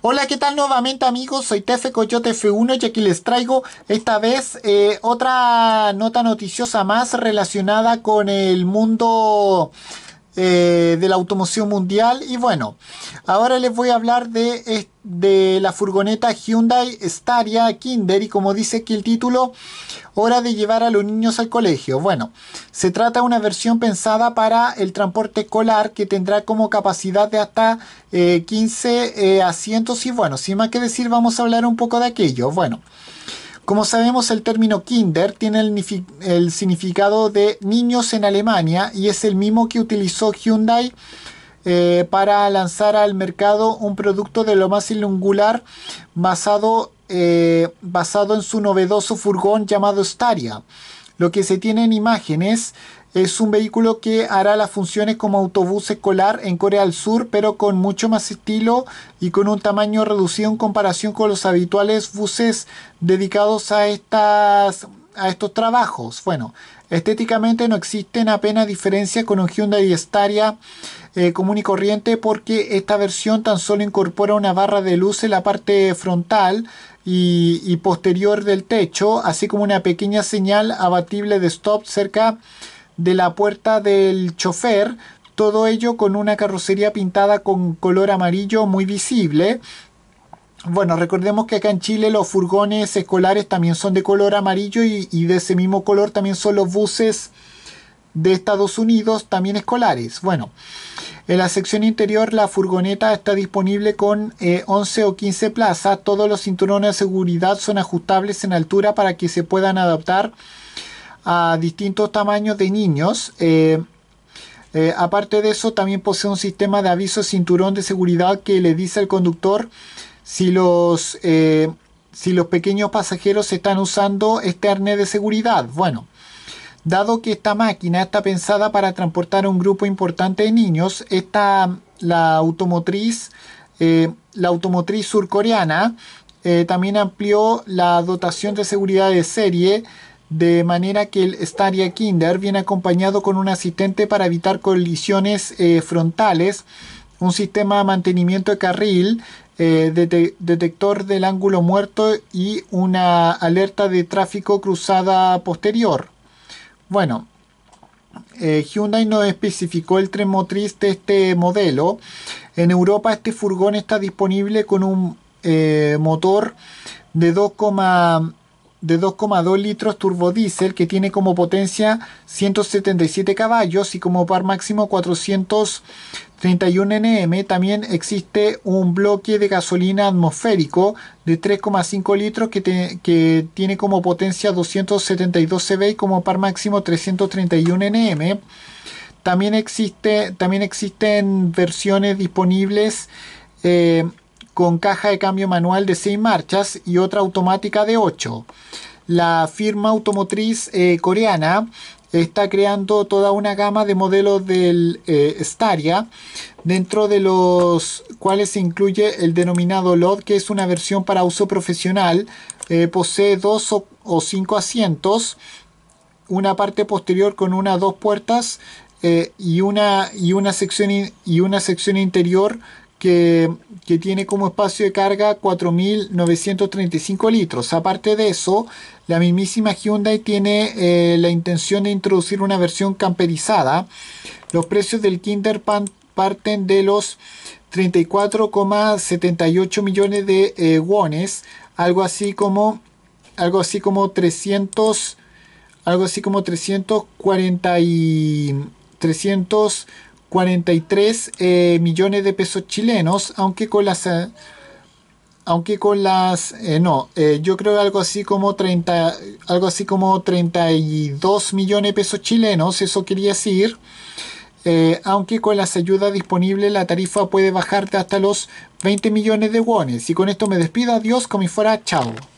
Hola, ¿qué tal nuevamente amigos? Soy Tefe Coyote F1 y aquí les traigo esta vez eh, otra nota noticiosa más relacionada con el mundo eh, de la automoción mundial. Y bueno, ahora les voy a hablar de, de la furgoneta Hyundai Staria Kinder y como dice aquí el título, hora de llevar a los niños al colegio. Bueno, se trata de una versión pensada para el transporte escolar que tendrá como capacidad de hasta 15 eh, eh, asientos y bueno, sin más que decir vamos a hablar un poco de aquello. Bueno. Como sabemos, el término Kinder tiene el, significado de niños en Alemania y es el mismo que utilizó Hyundai eh, para lanzar al mercado un producto de lo más singular basado, eh, basado en su novedoso furgón llamado Staria. Lo que se tiene en imágenes es un vehículo que hará las funciones como autobús escolar en Corea del Sur, pero con mucho más estilo y con un tamaño reducido en comparación con los habituales buses dedicados a, estas, a estos trabajos. Bueno, estéticamente no existen apenas diferencias con un Hyundai Staria eh, común y corriente porque esta versión tan solo incorpora una barra de luz en la parte frontal y, posterior del techo, así como una pequeña señal abatible de stop cerca de la puerta del chofer, todo ello con una carrocería pintada con color amarillo muy visible. Bueno, recordemos que acá en Chile los furgones escolares también son de color amarillo y, de ese mismo color también son los buses de Estados Unidos, también escolares. Bueno, en la sección interior la furgoneta está disponible con 11 eh, o 15 plazas. Todos los cinturones de seguridad son ajustables en altura para que se puedan adaptar a distintos tamaños de niños. Eh, eh, aparte de eso, también posee un sistema de aviso cinturón de seguridad que le dice al conductor si los, eh, si los pequeños pasajeros están usando este arnés de seguridad. Bueno, dado que esta máquina está pensada para transportar a un grupo importante de niños, esta, la automotriz, la automotriz surcoreana también amplió la dotación de seguridad de serie de manera que el Staria Kinder viene acompañado con un asistente para evitar colisiones eh, frontales, un sistema de mantenimiento de carril, eh, detector del ángulo muerto y una alerta de tráfico cruzada posterior. Bueno, eh, Hyundai no especificó el tren motriz de este modelo. En Europa este furgón está disponible con un motor de 2, de 2,2 litros turbodiesel que tiene como potencia 177 caballos y como par máximo 431 Nm. También existe un bloque de gasolina atmosférico de 3,5 litros que, que, tiene como potencia 272 cb y como par máximo 331 Nm. También, existe, también existen versiones disponibles eh, con caja de cambio manual de 6 marchas y otra automática de 8. La firma automotriz eh, coreana está creando toda una gama de modelos del eh, Staria, dentro de los cuales se incluye el denominado LOD, que es una versión para uso profesional, eh, posee dos o, cinco asientos, una parte posterior con una dos puertas y, una, y, una sección y una sección interior que, tiene como espacio de carga 4.935 litros. Aparte de eso, la mismísima Hyundai tiene eh, la intención de introducir una versión camperizada. Los precios del Kinder parten de los 34,78 millones de eh, wones, algo así como algo así como 300 algo así como 340 y 300 43 eh, millones de pesos chilenos, aunque con las... Eh, aunque con las... Eh, no, yo creo algo así como 30, algo así como 32 millones de pesos chilenos, eso quería decir. aunque con las ayudas disponibles la tarifa puede bajarte hasta los 20 millones de wones. Y con esto me despido, adiós, como si fuera, chao.